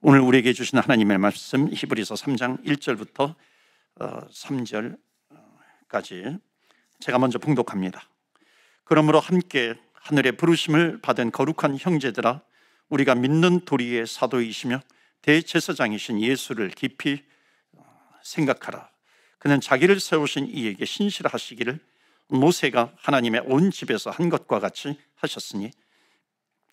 오늘 우리에게 주신 하나님의 말씀 히브리서 3장 1절부터 3절까지 어, 제가 먼저 봉독합니다. 그러므로 함께 하늘의 부르심을 받은 거룩한 형제들아 우리가 믿는 도리의 사도이시며 대제사장이신 예수를 깊이 어, 생각하라. 그는 자기를 세우신 이에게 신실하시기를 모세가 하나님의 온 집에서 한 것과 같이 하셨으니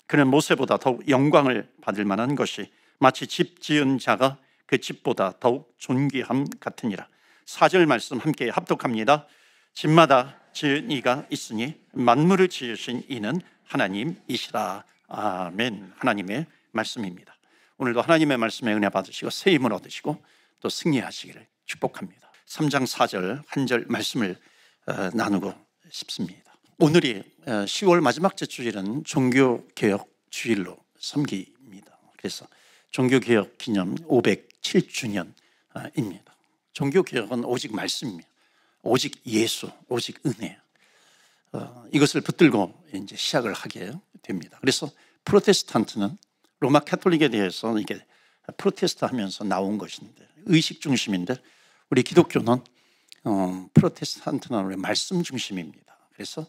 그는 모세보다 더욱 영광을 받을 만한 것이 마치 집 지은 자가 그 집보다 더욱 존귀함 같으니라. 4절 말씀 함께 합독합니다. 집마다 지은 이가 있으니 만물을 지으신 이는 하나님이시라. 아멘. 하나님의 말씀입니다. 오늘도 하나님의 말씀에 은혜 받으시고 새 힘을 얻으시고 또 승리하시기를 축복합니다. 3장 4절 한 절 말씀을 어, 나누고 싶습니다. 오늘이 10월 어, 마지막 제 주일은 종교 개혁 주일로 섬깁니다. 그래서 종교개혁 기념 507주년입니다. 종교개혁은 오직 말씀입니다. 오직 예수, 오직 은혜. 어, 이것을 붙들고 이제 시작을 하게 됩니다. 그래서 프로테스탄트는 로마 캐톨릭에 대해서 이게 프로테스트 하면서 나온 것인데 의식 중심인데 우리 기독교는 어, 프로테스탄트는 우리 말씀 중심입니다. 그래서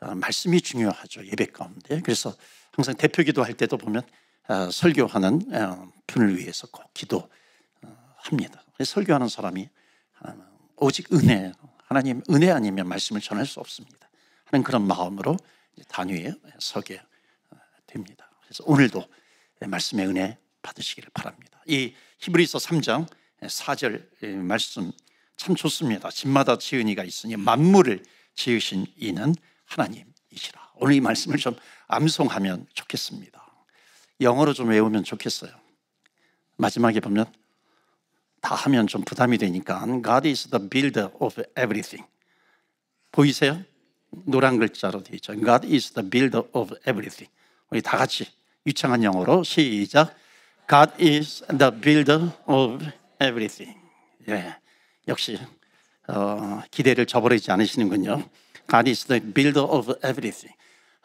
어, 말씀이 중요하죠 예배 가운데. 그래서 항상 대표기도 할 때도 보면 어, 설교하는 어, 분을 위해서 꼭 기도합니다. 설교하는 사람이 어, 오직 은혜, 하나님 은혜 아니면 말씀을 전할 수 없습니다. 하는 그런 마음으로 단위에 서게 됩니다. 그래서 오늘도 말씀의 은혜 받으시기를 바랍니다. 이 히브리서 3장 4절 말씀 참 좋습니다. 집마다 지은 이가 있으니 만물을 지으신 이는 하나님이시라. 오늘 이 말씀을 좀 암송하면 좋겠습니다. 영어로 좀 외우면 좋겠어요. 마지막에 보면 다 하면 좀 부담이 되니까 God is the builder of everything. 보이세요? 노란 글자로 되어 있죠. God is the builder of everything. 우리 다 같이 유창한 영어로 시작. God is the builder of everything. 예. 역시 어, 기대를 저버리지 않으시는군요. God is the builder of everything.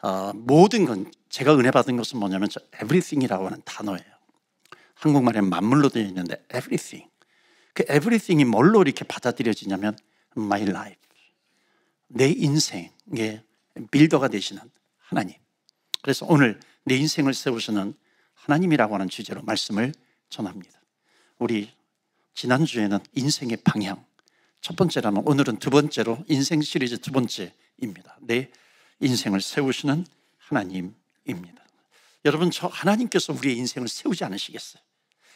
어, 모든 건 제가 은혜 받은 것은 뭐냐면 저 everything이라고 하는 단어예요. 한국말에 맞물로 되어 있는데 everything. 그 everything이 뭘로 이렇게 받아들여지냐면 my life. 내 인생의 빌더가 되시는 하나님. 그래서 오늘 내 인생을 세우시는 하나님이라고 하는 주제로 말씀을 전합니다. 우리 지난주에는 인생의 방향. 첫 번째라면 오늘은 두 번째로 인생 시리즈 두 번째입니다. 내 인생을 세우시는 하나님입니다. 여러분, 저 하나님께서 우리의 인생을 세우지 않으시겠어요?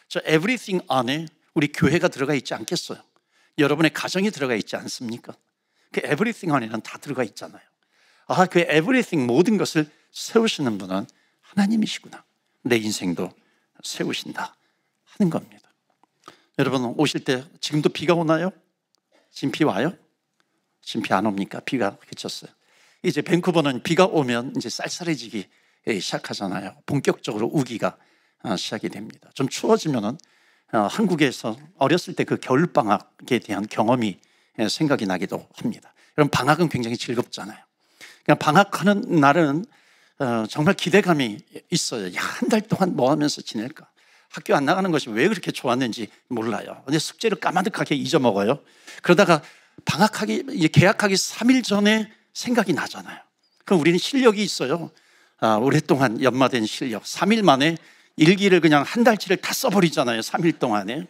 저 everything 안에 우리 교회가 들어가 있지 않겠어요? 여러분의 가정이 들어가 있지 않습니까? 그 everything 안에는 다 들어가 있잖아요. 아, 그 everything 모든 것을 세우시는 분은 하나님이시구나. 내 인생도 세우신다 하는 겁니다. 여러분 오실 때 지금도 비가 오나요? 지금 비 와요? 지금 비 안 옵니까? 비가 그쳤어요. 이제 밴쿠버는 비가 오면 이제 쌀쌀해지기 예, 시작하잖아요. 본격적으로 우기가 아, 시작이 됩니다. 좀 추워지면은 아, 한국에서 어렸을 때 그 겨울 방학에 대한 경험이 예, 생각이 나기도 합니다. 그럼 방학은 굉장히 즐겁잖아요. 그냥 방학하는 날은 어, 정말 기대감이 있어요. 한 달 동안 뭐 하면서 지낼까? 학교 안 나가는 것이 왜 그렇게 좋았는지 몰라요. 근데 숙제를 까마득하게 잊어먹어요. 그러다가 방학하기, 계약하기 3일 전에 생각이 나잖아요. 그럼 우리는 실력이 있어요. 아, 오랫동안 연마된 실력. 3일 만에 일기를 그냥 한 달치를 다 써버리잖아요. 3일 동안에.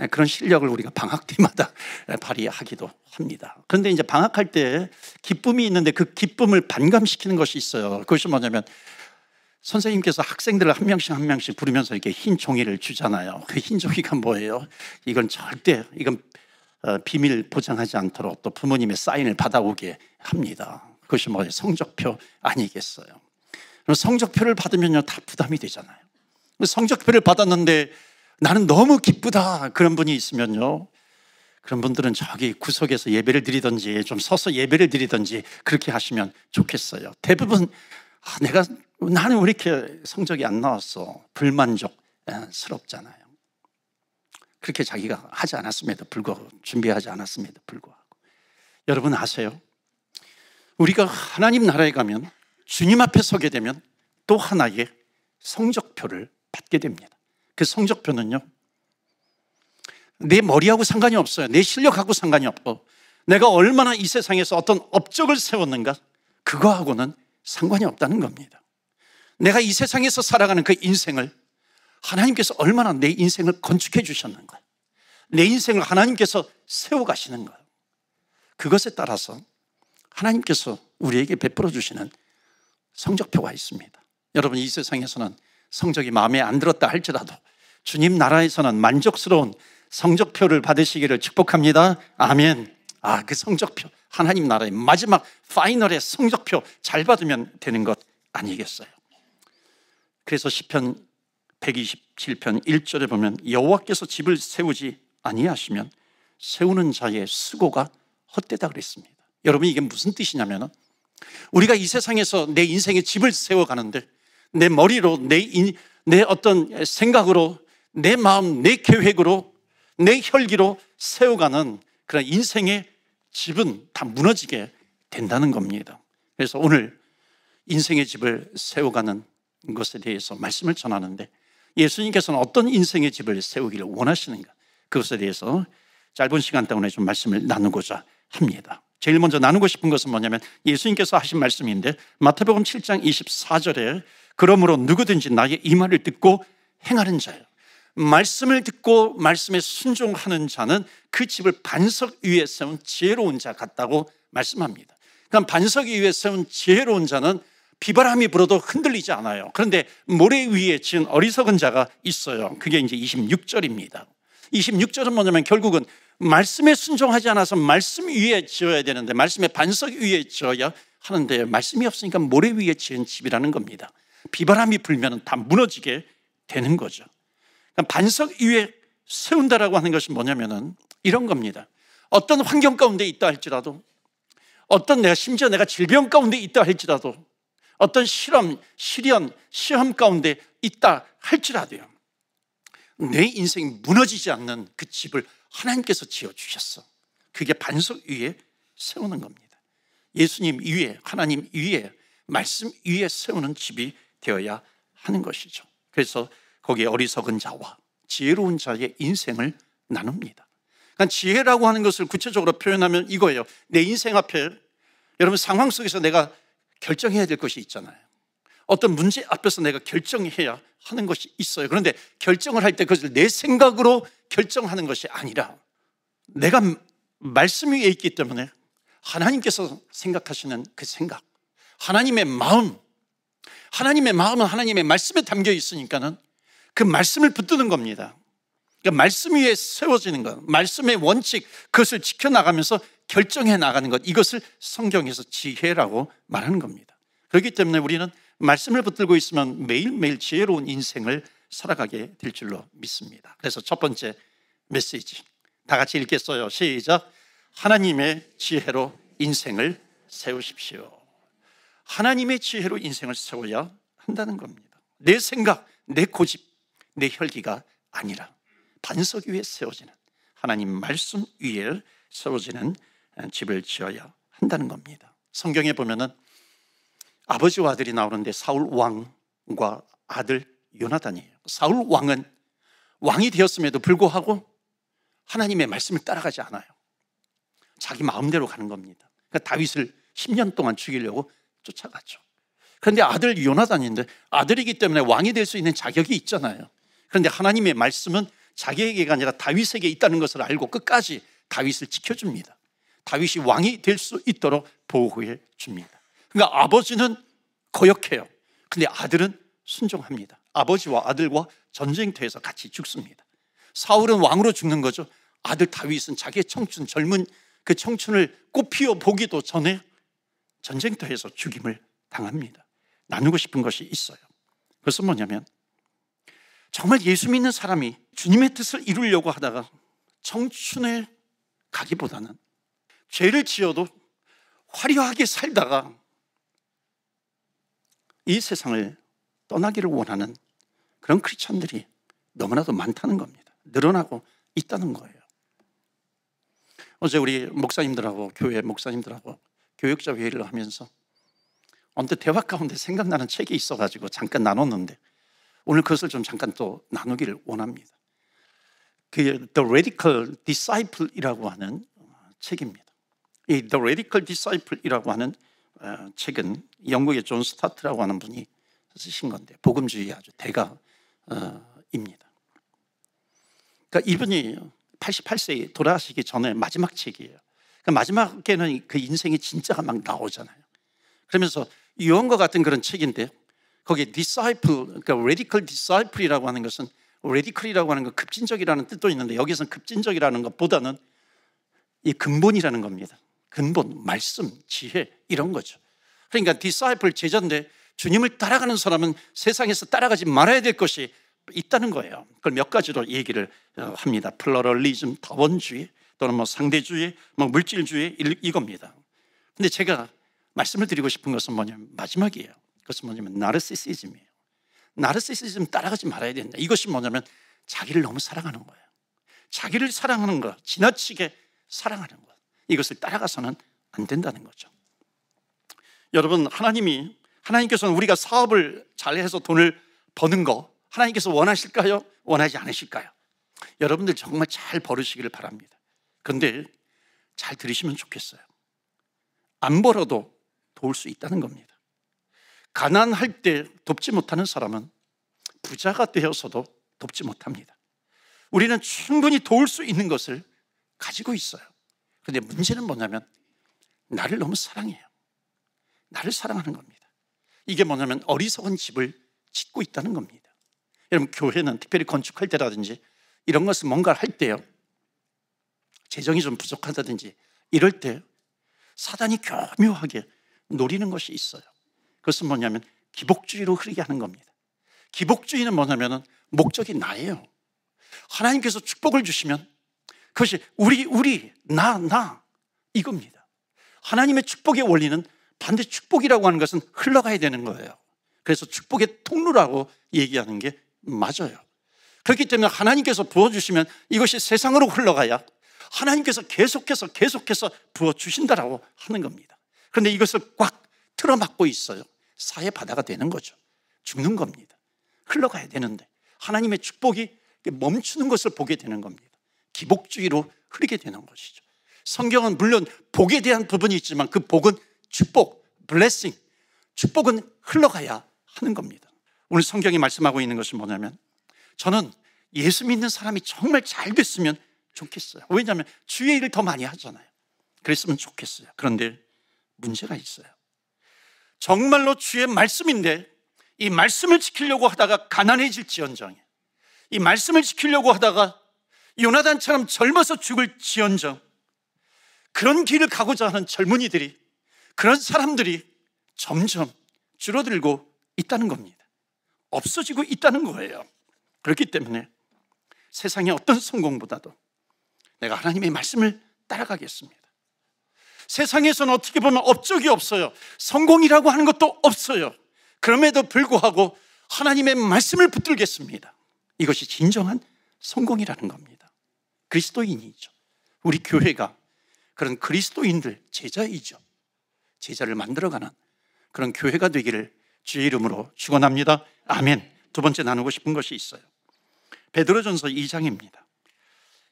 예, 그런 실력을 우리가 방학 때마다 발휘하기도 합니다. 그런데 이제 방학할 때 기쁨이 있는데 그 기쁨을 반감시키는 것이 있어요. 그것이 뭐냐면 선생님께서 학생들을 한 명씩 한 명씩 부르면서 이렇게 흰 종이를 주잖아요. 그 흰 종이가 뭐예요? 이건 절대, 이건 어, 비밀 보장하지 않도록 또 부모님의 사인을 받아오게 합니다. 그것이 뭐 성적표 아니겠어요. 그럼 성적표를 받으면요 다 부담이 되잖아요. 성적표를 받았는데 나는 너무 기쁘다 그런 분이 있으면요 그런 분들은 저기 구석에서 예배를 드리든지 좀 서서 예배를 드리든지 그렇게 하시면 좋겠어요. 대부분 아, 내가 나는 왜 이렇게 성적이 안 나왔어 불만족스럽잖아요. 그렇게 자기가 하지 않았음에도 불구하고 준비하지 않았음에도 불구하고 여러분 아세요? 우리가 하나님 나라에 가면 주님 앞에 서게 되면 또 하나의 성적표를 받게 됩니다. 그 성적표는요. 내 머리하고 상관이 없어요. 내 실력하고 상관이 없고 내가 얼마나 이 세상에서 어떤 업적을 세웠는가 그거하고는 상관이 없다는 겁니다. 내가 이 세상에서 살아가는 그 인생을 하나님께서 얼마나 내 인생을 건축해 주셨는가. 내 인생을 하나님께서 세워가시는가. 그것에 따라서 하나님께서 우리에게 베풀어 주시는 성적표가 있습니다. 여러분, 이 세상에서는 성적이 마음에 안 들었다 할지라도 주님 나라에서는 만족스러운 성적표를 받으시기를 축복합니다. 아멘. 아, 그 성적표. 하나님 나라의 마지막 파이널의 성적표 잘 받으면 되는 것 아니겠어요? 그래서 시편 127편 1절에 보면 여호와께서 집을 세우지 아니하시면 세우는 자의 수고가 헛되다 그랬습니다. 여러분 이게 무슨 뜻이냐면 우리가 이 세상에서 내 인생의 집을 세워가는데 내 머리로 내, 인, 내 어떤 생각으로 내 마음, 내 계획으로 내 혈기로 세워가는 그런 인생의 집은 다 무너지게 된다는 겁니다. 그래서 오늘 인생의 집을 세워가는 것에 대해서 말씀을 전하는데 예수님께서는 어떤 인생의 집을 세우기를 원하시는가 그것에 대해서 짧은 시간 동안에 좀 말씀을 나누고자 합니다. 제일 먼저 나누고 싶은 것은 뭐냐면 예수님께서 하신 말씀인데 마태복음 7장 24절에 그러므로 누구든지 나의 이 말을 듣고 행하는 자요 말씀을 듣고 말씀에 순종하는 자는 그 집을 반석 위에 세운 지혜로운 자 같다고 말씀합니다. 그럼 그러니까 반석 위에 세운 지혜로운 자는 비바람이 불어도 흔들리지 않아요. 그런데 모래 위에 지은 어리석은 자가 있어요. 그게 이제 26절입니다. 26절은 뭐냐면 결국은 말씀에 순종하지 않아서 말씀 위에 지어야 되는데 말씀의 반석 위에 지어야 하는데 말씀이 없으니까 모래 위에 지은 집이라는 겁니다. 비바람이 불면 다 무너지게 되는 거죠. 그러니까 반석 위에 세운다라고 하는 것이 뭐냐면은 이런 겁니다. 어떤 환경 가운데 있다 할지라도 어떤 내가 심지어 내가 질병 가운데 있다 할지라도 어떤 실험, 실현, 시험 가운데 있다 할지라도요. 내 인생이 무너지지 않는 그 집을 하나님께서 지어주셨어. 그게 반석 위에 세우는 겁니다. 예수님 위에, 하나님 위에, 말씀 위에 세우는 집이 되어야 하는 것이죠. 그래서 거기에 어리석은 자와 지혜로운 자의 인생을 나눕니다. 그러니까 지혜라고 하는 것을 구체적으로 표현하면 이거예요. 내 인생 앞에 여러분 상황 속에서 내가 결정해야 될 것이 있잖아요. 어떤 문제 앞에서 내가 결정해야 하는 것이 있어요. 그런데 결정을 할 때 그것을 내 생각으로 결정하는 것이 아니라 내가 말씀 위에 있기 때문에 하나님께서 생각하시는 그 생각, 하나님의 마음, 하나님의 마음은 하나님의 말씀에 담겨 있으니까는 그 말씀을 붙드는 겁니다. 그러니까 말씀 위에 세워지는 것, 말씀의 원칙, 그것을 지켜나가면서 결정해 나가는 것 이것을 성경에서 지혜라고 말하는 겁니다. 그렇기 때문에 우리는 말씀을 붙들고 있으면 매일매일 지혜로운 인생을 살아가게 될 줄로 믿습니다. 그래서 첫 번째 메시지 다 같이 읽겠어요. 시작. 하나님의 지혜로 인생을 세우십시오. 하나님의 지혜로 인생을 세워야 한다는 겁니다. 내 생각, 내 고집, 내 혈기가 아니라 반석 위에 세워지는 하나님 말씀 위에 세워지는 예, 집을 지어야 한다는 겁니다. 성경에 보면은 아버지와 아들이 나오는데 사울 왕과 아들 요나단이에요. 사울 왕은 왕이 되었음에도 불구하고 하나님의 말씀을 따라가지 않아요. 자기 마음대로 가는 겁니다. 그러니까 다윗을 10년 동안 죽이려고 쫓아갔죠. 그런데 아들 요나단인데 아들이기 때문에 왕이 될 수 있는 자격이 있잖아요. 그런데 하나님의 말씀은 자기에게가 아니라 다윗에게 있다는 것을 알고 끝까지 다윗을 지켜줍니다. 다윗이 왕이 될 수 있도록 보호해 줍니다. 그러니까 아버지는 거역해요. 근데 아들은 순종합니다. 아버지와 아들과 전쟁터에서 같이 죽습니다. 사울은 왕으로 죽는 거죠. 아들 다윗은 자기의 청춘, 젊은 그 청춘을 꽃피워 보기도 전에 전쟁터에서 죽임을 당합니다. 나누고 싶은 것이 있어요. 그것은 뭐냐면 정말 예수 믿는 사람이 주님의 뜻을 이루려고 하다가 청춘에 가기보다는 죄를 지어도 화려하게 살다가 이 세상을 떠나기를 원하는 그런 크리스천들이 너무나도 많다는 겁니다. 늘어나고 있다는 거예요. 어제 우리 목사님들하고 교회 목사님들하고 교육자 회의를 하면서 언뜻 대화 가운데 생각나는 책이 있어가지고 잠깐 나눴는데 오늘 그것을 좀 잠깐 또 나누기를 원합니다. 그 The Radical Disciple이라고 하는 책입니다. 이 The Radical Disciple이라고 하는 어, 책은 영국의 존 스타트라고 하는 분이 쓰신 건데 복음주의 아주 대가입니다. 어, 그러니까 이분이 88세에 돌아가시기 전에 마지막 책이에요. 그 마지막에는 그 인생이 진짜가 막 나오잖아요. 그러면서 이원과 같은 그런 책인데 거기에 disciple, 그러니까 radical disciple이라고 하는 것은 radical이라고 하는 건 급진적이라는 뜻도 있는데 여기서는 급진적이라는 것보다는 이 근본이라는 겁니다. 근본, 말씀, 지혜 이런 거죠. 그러니까 디사이플 제자인데 주님을 따라가는 사람은 세상에서 따라가지 말아야 될 것이 있다는 거예요. 그걸 몇 가지로 얘기를 어, 합니다. 플러럴리즘, 다원주의 또는 뭐 상대주의, 뭐 물질주의 이겁니다. 근데 제가 말씀을 드리고 싶은 것은 뭐냐면 마지막이에요. 그것은 뭐냐면 나르시시즘이에요. 나르시시즘 따라가지 말아야 된다. 이것이 뭐냐면 자기를 너무 사랑하는 거예요. 자기를 사랑하는 거, 지나치게 사랑하는 거. 이것을 따라가서는 안 된다는 거죠. 여러분, 하나님이, 하나님께서는 우리가 사업을 잘해서 돈을 버는 거, 하나님께서 원하실까요? 원하지 않으실까요? 여러분들 정말 잘 벌으시기를 바랍니다. 근데 잘 들으시면 좋겠어요. 안 벌어도 도울 수 있다는 겁니다. 가난할 때 돕지 못하는 사람은 부자가 되어서도 돕지 못합니다. 우리는 충분히 도울 수 있는 것을 가지고 있어요. 근데 문제는 뭐냐면 나를 너무 사랑해요. 나를 사랑하는 겁니다. 이게 뭐냐면 어리석은 집을 짓고 있다는 겁니다. 여러분 교회는 특별히 건축할 때라든지 이런 것을 뭔가를 할 때요. 재정이 좀 부족하다든지 이럴 때 사단이 교묘하게 노리는 것이 있어요. 그것은 뭐냐면 기복주의로 흐르게 하는 겁니다. 기복주의는 뭐냐면 목적이 나예요. 하나님께서 축복을 주시면 그것이 우리, 우리, 나, 나. 이겁니다. 하나님의 축복의 원리는 반드시 축복이라고 하는 것은 흘러가야 되는 거예요. 그래서 축복의 통로라고 얘기하는 게 맞아요. 그렇기 때문에 하나님께서 부어주시면 이것이 세상으로 흘러가야 하나님께서 계속해서 계속해서 부어주신다라고 하는 겁니다. 그런데 이것을 꽉 틀어막고 있어요. 사회 바다가 되는 거죠. 죽는 겁니다. 흘러가야 되는데 하나님의 축복이 멈추는 것을 보게 되는 겁니다. 기복주의로 흐르게 되는 것이죠. 성경은 물론 복에 대한 부분이 있지만 그 복은 축복, 블레싱, 축복은 흘러가야 하는 겁니다. 오늘 성경이 말씀하고 있는 것은 뭐냐면 저는 예수 믿는 사람이 정말 잘 됐으면 좋겠어요. 왜냐하면 주의 일을 더 많이 하잖아요. 그랬으면 좋겠어요. 그런데 문제가 있어요. 정말로 주의 말씀인데 이 말씀을 지키려고 하다가 가난해질지언정에 이 말씀을 지키려고 하다가 요나단처럼 젊어서 죽을 지언정 그런 길을 가고자 하는 젊은이들이 그런 사람들이 점점 줄어들고 있다는 겁니다. 없어지고 있다는 거예요. 그렇기 때문에 세상의 어떤 성공보다도 내가 하나님의 말씀을 따라가겠습니다. 세상에서는 어떻게 보면 업적이 없어요. 성공이라고 하는 것도 없어요. 그럼에도 불구하고 하나님의 말씀을 붙들겠습니다. 이것이 진정한 성공이라는 겁니다. 그리스도인이죠. 우리 교회가 그런 그리스도인들 제자이죠. 제자를 만들어가는 그런 교회가 되기를 주의 이름으로 축원합니다. 아멘. 두 번째 나누고 싶은 것이 있어요. 베드로전서 2장입니다.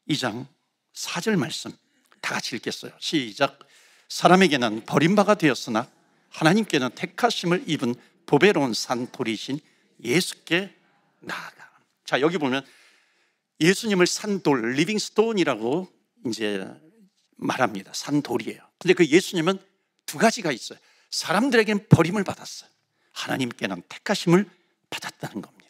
2장 4절 말씀 다 같이 읽겠어요. 시작. 사람에게는 버림 바가 되었으나 하나님께는 택하심을 입은 보배로운 산돌이신 예수께 나아가. 자, 여기 보면 예수님을 산돌, 리빙스톤이라고 이제 말합니다. 산돌이에요. 근데 그 예수님은 두 가지가 있어요. 사람들에겐 버림을 받았어요. 하나님께는 택하심을 받았다는 겁니다.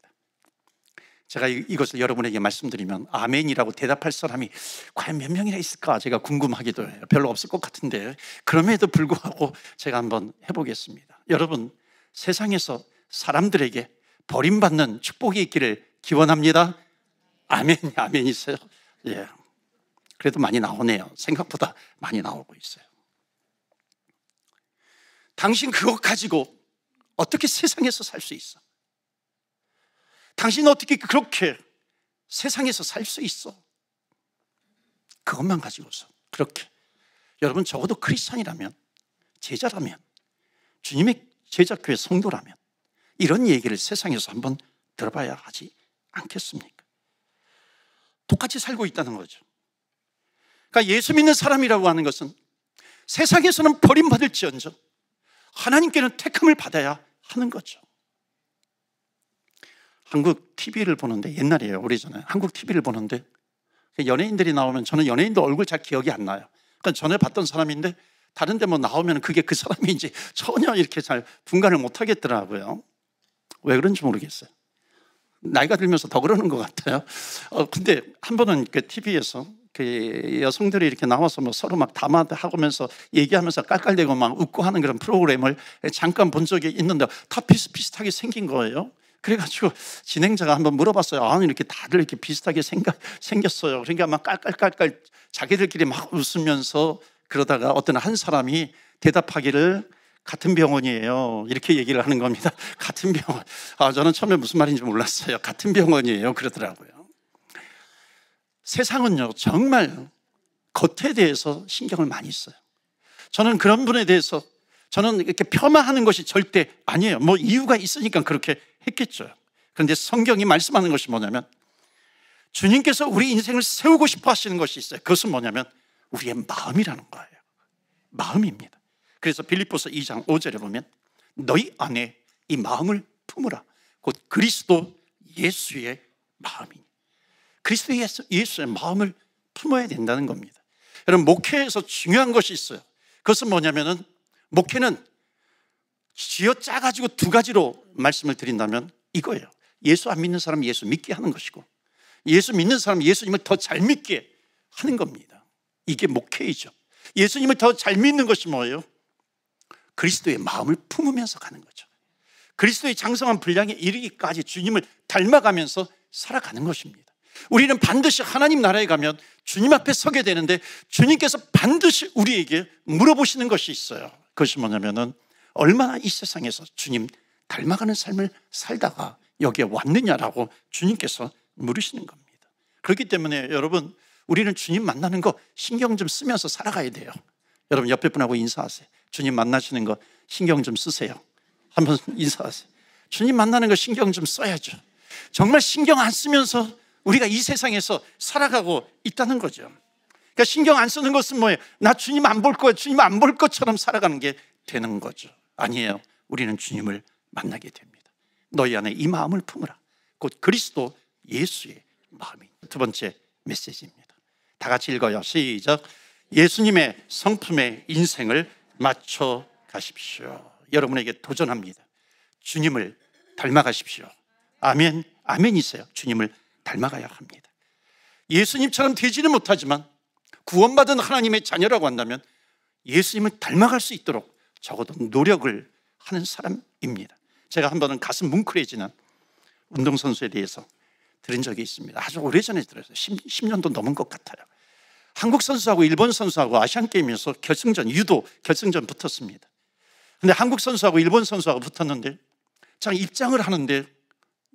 제가 이것을 여러분에게 말씀드리면 아멘이라고 대답할 사람이 과연 몇 명이나 있을까 제가 궁금하기도 해요. 별로 없을 것 같은데 그럼에도 불구하고 제가 한번 해보겠습니다. 여러분 세상에서 사람들에게 버림받는 축복이 있기를 기원합니다. 아멘, 아멘 있어요. 예. 그래도 많이 나오네요. 생각보다 많이 나오고 있어요. 당신 그것 가지고 어떻게 세상에서 살 수 있어? 당신 어떻게 그렇게 세상에서 살 수 있어? 그것만 가지고서 그렇게 여러분 적어도 크리스천이라면 제자라면 주님의 제자교회 성도라면 이런 얘기를 세상에서 한번 들어봐야 하지 않겠습니까? 똑같이 살고 있다는 거죠. 그러니까 예수 믿는 사람이라고 하는 것은 세상에서는 버림받을지언정 하나님께는 택함을 받아야 하는 거죠. 한국 TV를 보는데 옛날이에요. 오래전에 한국 TV를 보는데 그 연예인들이 나오면 저는 연예인도 얼굴 잘 기억이 안 나요. 그러니까 전에 봤던 사람인데 다른 데 뭐 나오면 그게 그 사람인지 전혀 이렇게 잘 분간을 못 하겠더라고요. 왜 그런지 모르겠어요. 나이가 들면서 더 그러는 것 같아요. 어, 근데 한 번은 그 TV에서 그 여성들이 이렇게 나와서 뭐 서로 막 담화하면서 얘기하면서 깔깔대고 막 웃고 하는 그런 프로그램을 잠깐 본 적이 있는데 다 비슷비슷하게 생긴 거예요. 그래가지고 진행자가 한번 물어봤어요. 아, 이렇게 다들 이렇게 비슷하게 생각, 생겼어요. 그러니까 막 깔깔깔깔 자기들끼리 막 웃으면서 그러다가 어떤 한 사람이 대답하기를 같은 병원이에요. 이렇게 얘기를 하는 겁니다. 같은 병원. 아, 저는 처음에 무슨 말인지 몰랐어요. 같은 병원이에요. 그러더라고요. 세상은요, 정말 겉에 대해서 신경을 많이 써요. 저는 그런 분에 대해서 저는 이렇게 폄하하는 것이 절대 아니에요. 뭐 이유가 있으니까 그렇게 했겠죠. 그런데 성경이 말씀하는 것이 뭐냐면 주님께서 우리 인생을 세우고 싶어 하시는 것이 있어요. 그것은 뭐냐면 우리의 마음이라는 거예요. 마음입니다. 그래서 빌리포스 2장 5절에 보면 너희 안에 이 마음을 품으라. 곧 그리스도 예수의 마음이니. 그리스도 예수, 예수의 마음을 품어야 된다는 겁니다. 여러분, 목회에서 중요한 것이 있어요. 그것은 뭐냐면은, 목회는 쥐어 짜가지고 두 가지로 말씀을 드린다면 이거예요. 예수 안 믿는 사람 예수 믿게 하는 것이고, 예수 믿는 사람 예수님을 더 잘 믿게 하는 겁니다. 이게 목회이죠. 예수님을 더 잘 믿는 것이 뭐예요? 그리스도의 마음을 품으면서 가는 거죠. 그리스도의 장성한 분량에 이르기까지 주님을 닮아가면서 살아가는 것입니다. 우리는 반드시 하나님 나라에 가면 주님 앞에 서게 되는데 주님께서 반드시 우리에게 물어보시는 것이 있어요. 그것이 뭐냐면은 얼마나 이 세상에서 주님 닮아가는 삶을 살다가 여기에 왔느냐라고 주님께서 물으시는 겁니다. 그렇기 때문에 여러분 우리는 주님 만나는 거 신경 좀 쓰면서 살아가야 돼요. 여러분 옆에 분하고 인사하세요. 주님 만나시는 거 신경 좀 쓰세요. 한번 인사하세요. 주님 만나는 거 신경 좀 써야죠. 정말 신경 안 쓰면서 우리가 이 세상에서 살아가고 있다는 거죠. 그러니까 신경 안 쓰는 것은 뭐예요? 나 주님 안 볼 거야. 주님 안 볼 것처럼 살아가는 게 되는 거죠. 아니에요. 우리는 주님을 만나게 됩니다. 너희 안에 이 마음을 품으라. 곧 그리스도 예수의 마음이. 두 번째 메시지입니다. 다 같이 읽어요. 시작. 예수님의 성품의 인생을 맞춰 가십시오. 여러분에게 도전합니다. 주님을 닮아가십시오. 아멘, 아멘이세요. 주님을 닮아가야 합니다. 예수님처럼 되지는 못하지만 구원받은 하나님의 자녀라고 한다면 예수님을 닮아갈 수 있도록 적어도 노력을 하는 사람입니다. 제가 한 번은 가슴 뭉클해지는 운동선수에 대해서 들은 적이 있습니다. 아주 오래전에 들었어요. 10, 년도 넘은 것 같아요. 한국 선수하고 일본 선수하고 아시안 게임에서 결승전 유도 결승전 붙었습니다. 근데 한국 선수하고 일본 선수하고 붙었는데 참 입장을 하는데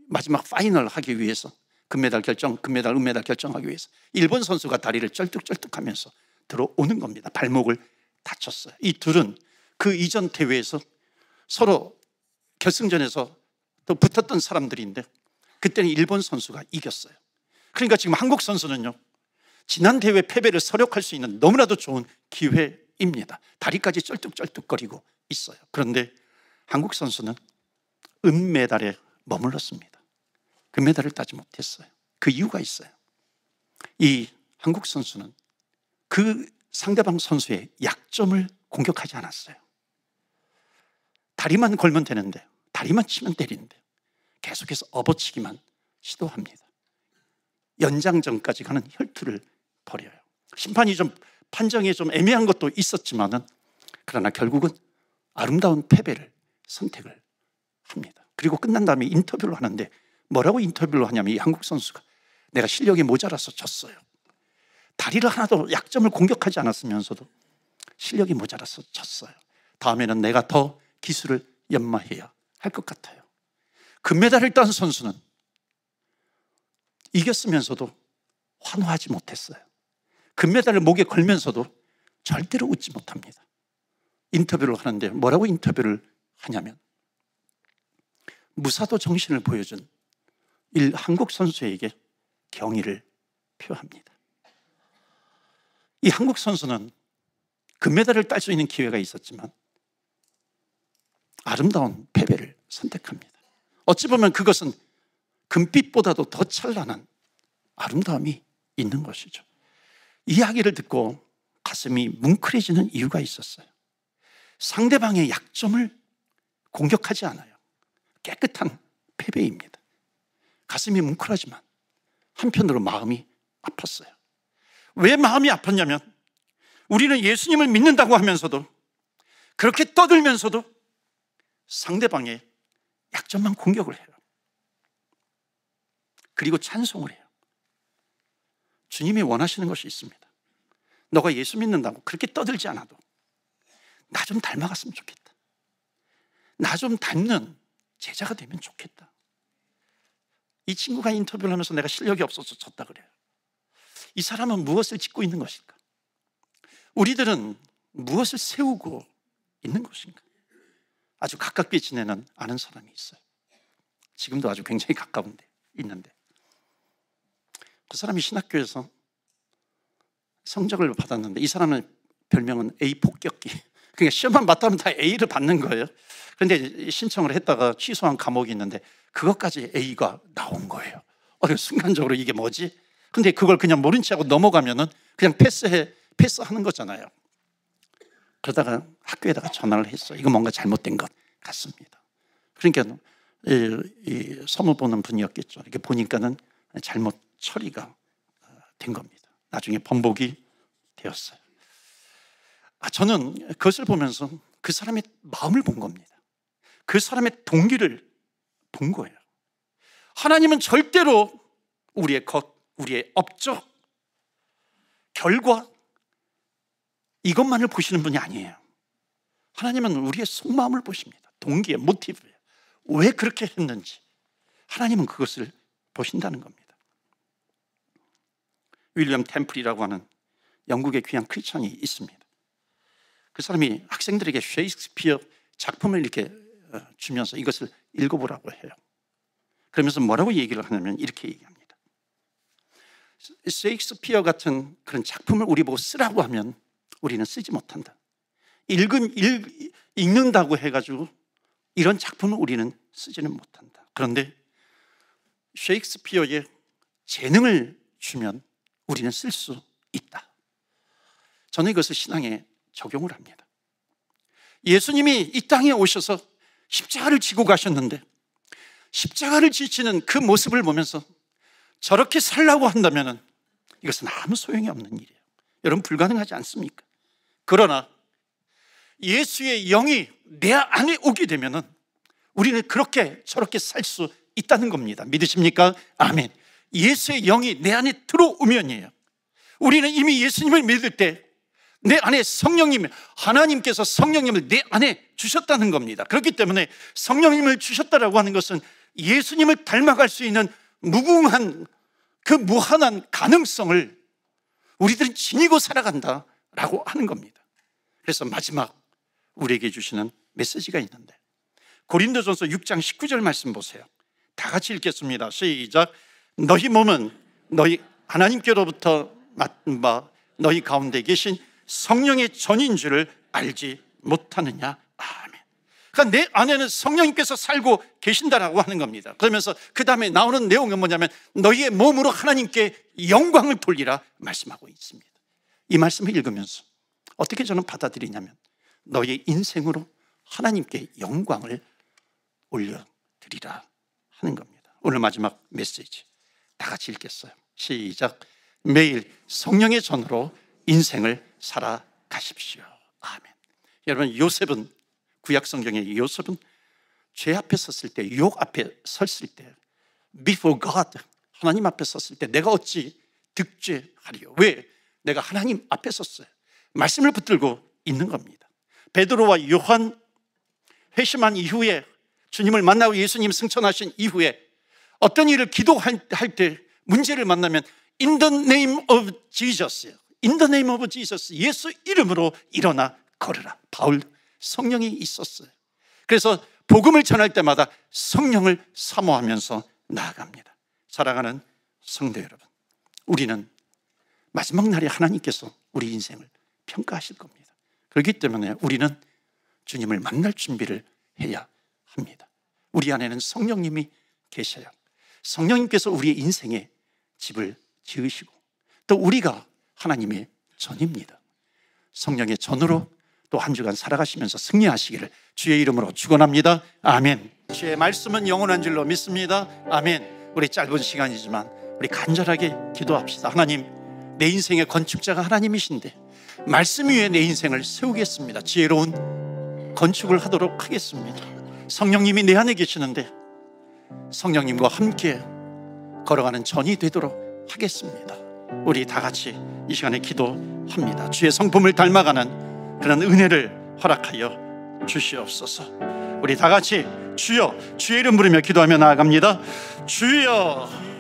마지막 파이널 하기 위해서 금메달 결정, 금메달, 은메달 결정하기 위해서 일본 선수가 다리를 쩔뚝쩔뚝 하면서 들어오는 겁니다. 발목을 다쳤어요. 이 둘은 그 이전 대회에서 서로 결승전에서 또 붙었던 사람들인데 그때는 일본 선수가 이겼어요. 그러니까 지금 한국 선수는요. 지난 대회 패배를 서력할 수 있는 너무나도 좋은 기회입니다. 다리까지 쩔뚝쩔뚝거리고 있어요. 그런데 한국 선수는 은메달에 머물렀습니다. 금메달을 그 따지 못했어요. 그 이유가 있어요. 이 한국 선수는 그 상대방 선수의 약점을 공격하지 않았어요. 다리만 걸면 되는데, 다리만 치면 때리는데, 계속해서 업어치기만 시도합니다. 연장전까지 가는 혈투를 버려요. 심판이 좀 판정이 좀 애매한 것도 있었지만은 그러나 결국은 아름다운 패배를 선택을 합니다. 그리고 끝난 다음에 인터뷰를 하는데 뭐라고 인터뷰를 하냐면 이 한국 선수가 내가 실력이 모자라서 졌어요. 다리를 하나도 약점을 공격하지 않았으면서도 실력이 모자라서 졌어요. 다음에는 내가 더 기술을 연마해야 할 것 같아요. 금메달을 딴 선수는 이겼으면서도 환호하지 못했어요. 금메달을 목에 걸면서도 절대로 웃지 못합니다. 인터뷰를 하는데 뭐라고 인터뷰를 하냐면 무사도 정신을 보여준 일 한국 선수에게 경의를 표합니다. 이 한국 선수는 금메달을 딸 수 있는 기회가 있었지만 아름다운 패배를 선택합니다. 어찌 보면 그것은 금빛보다도 더 찬란한 아름다움이 있는 것이죠. 이야기를 듣고 가슴이 뭉클해지는 이유가 있었어요. 상대방의 약점을 공격하지 않아요. 깨끗한 패배입니다. 가슴이 뭉클하지만 한편으로 마음이 아팠어요. 왜 마음이 아팠냐면 우리는 예수님을 믿는다고 하면서도 그렇게 떠들면서도 상대방의 약점만 공격을 해요. 그리고 찬송을 해요. 주님이 원하시는 것이 있습니다. 너가 예수 믿는다고 그렇게 떠들지 않아도 나 좀 닮아갔으면 좋겠다. 나 좀 닮는 제자가 되면 좋겠다. 이 친구가 인터뷰를 하면서 내가 실력이 없어서 졌다 그래요. 이 사람은 무엇을 짓고 있는 것일까? 우리들은 무엇을 세우고 있는 것인가? 아주 가깝게 지내는 아는 사람이 있어요. 지금도 아주 굉장히 가까운데 있는데 그 사람이 신학교에서 성적을 받았는데 이 사람은 별명은 A 폭격기. 그러니까 시험만 봤다면 다 A를 받는 거예요. 그런데 신청을 했다가 취소한 과목이 있는데 그것까지 A가 나온 거예요. 어, 순간적으로 이게 뭐지? 근데 그걸 그냥 모른 채하고 넘어가면은 그냥 패스해 패스하는 거잖아요. 그러다가 학교에다가 전화를 했어. 이거 뭔가 잘못된 것 같습니다. 그러니까 이, 이, 서무 보는 분이었겠죠. 이렇게 보니까는 잘못 처리가 어, 된 겁니다. 나중에 번복이 되었어요. 아, 저는 그것을 보면서 그 사람의 마음을 본 겁니다. 그 사람의 동기를 본 거예요. 하나님은 절대로 우리의 것, 우리의 업적, 결과 이것만을 보시는 분이 아니에요. 하나님은 우리의 속마음을 보십니다. 동기의 모티브에왜 그렇게 했는지 하나님은 그것을 보신다는 겁니다. 윌리엄 템플이라고 하는 영국의 귀한 크리스천이 있습니다. 그 사람이 학생들에게 셰익스피어 작품을 이렇게 어, 주면서 이것을 읽어보라고 해요. 그러면서 뭐라고 얘기를 하냐면 이렇게 얘기합니다. 셰익스피어 같은 그런 작품을 우리 보고 쓰라고 하면 우리는 쓰지 못한다. 읽은, 읽, 읽는다고 해가지고 이런 작품을 우리는 쓰지는 못한다. 그런데 셰익스피어의 재능을 주면 우리는 쓸 수 있다. 저는 이것을 신앙에 적용을 합니다. 예수님이 이 땅에 오셔서 십자가를 지고 가셨는데 십자가를 지치는 그 모습을 보면서 저렇게 살라고 한다면 이것은 아무 소용이 없는 일이에요. 여러분 불가능하지 않습니까? 그러나 예수의 영이 내 안에 오게 되면 우리는 그렇게 저렇게 살 수 있다는 겁니다. 믿으십니까? 아멘. 예수의 영이 내 안에 들어오면이에요. 우리는 이미 예수님을 믿을 때 내 안에 성령님, 하나님께서 성령님을 내 안에 주셨다는 겁니다. 그렇기 때문에 성령님을 주셨다라고 하는 것은 예수님을 닮아갈 수 있는 무궁한 그 무한한 가능성을 우리들은 지니고 살아간다라고 하는 겁니다. 그래서 마지막 우리에게 주시는 메시지가 있는데 고린도전서 6장 19절 말씀 보세요. 다 같이 읽겠습니다. 시작. 너희 몸은 너희 하나님께로부터 맡은 바 너희 가운데 계신 성령의 전인 줄을 알지 못하느냐 아멘 그러니까 내 안에는 성령님께서 살고 계신다라고 하는 겁니다 그러면서 그 다음에 나오는 내용은 뭐냐면 너희의 몸으로 하나님께 영광을 돌리라 말씀하고 있습니다 이 말씀을 읽으면서 어떻게 저는 받아들이냐면 너의 인생으로 하나님께 영광을 올려드리라 하는 겁니다 오늘 마지막 메시지 다 같이 읽겠어요. 시작. 매일 성령의 전으로 인생을 살아가십시오. 아멘. 여러분, 요셉은, 구약성경의 요셉은 죄 앞에 섰을 때, 욕 앞에 섰을 때, before God, 하나님 앞에 섰을 때 내가 어찌 득죄하리요? 왜? 내가 하나님 앞에 섰어요. 말씀을 붙들고 있는 겁니다. 베드로와 요한 회심한 이후에 주님을 만나고 예수님 승천하신 이후에 어떤 일을 기도할 때 문제를 만나면 In the name of Jesus. In the name of Jesus. 예수 이름으로 일어나 걸으라. 바울 성령이 있었어요. 그래서 복음을 전할 때마다 성령을 사모하면서 나아갑니다. 사랑하는 성도 여러분, 우리는 마지막 날에 하나님께서 우리 인생을 평가하실 겁니다. 그렇기 때문에 우리는 주님을 만날 준비를 해야 합니다. 우리 안에는 성령님이 계셔요. 성령님께서 우리의 인생에 집을 지으시고 또 우리가 하나님의 전입니다. 성령의 전으로 또 한 주간 살아가시면서 승리하시기를 주의 이름으로 축원합니다. 아멘. 주의 말씀은 영원한 줄로 믿습니다. 아멘. 우리 짧은 시간이지만 우리 간절하게 기도합시다. 하나님, 내 인생의 건축자가 하나님이신데 말씀 위에 내 인생을 세우겠습니다. 지혜로운 건축을 하도록 하겠습니다. 성령님이 내 안에 계시는데 성령님과 함께 걸어가는 전이 되도록 하겠습니다. 우리 다 같이 이 시간에 기도합니다. 주의 성품을 닮아가는 그런 은혜를 허락하여 주시옵소서. 우리 다 같이 주여 주의 이름 부르며 기도하며 나아갑니다. 주여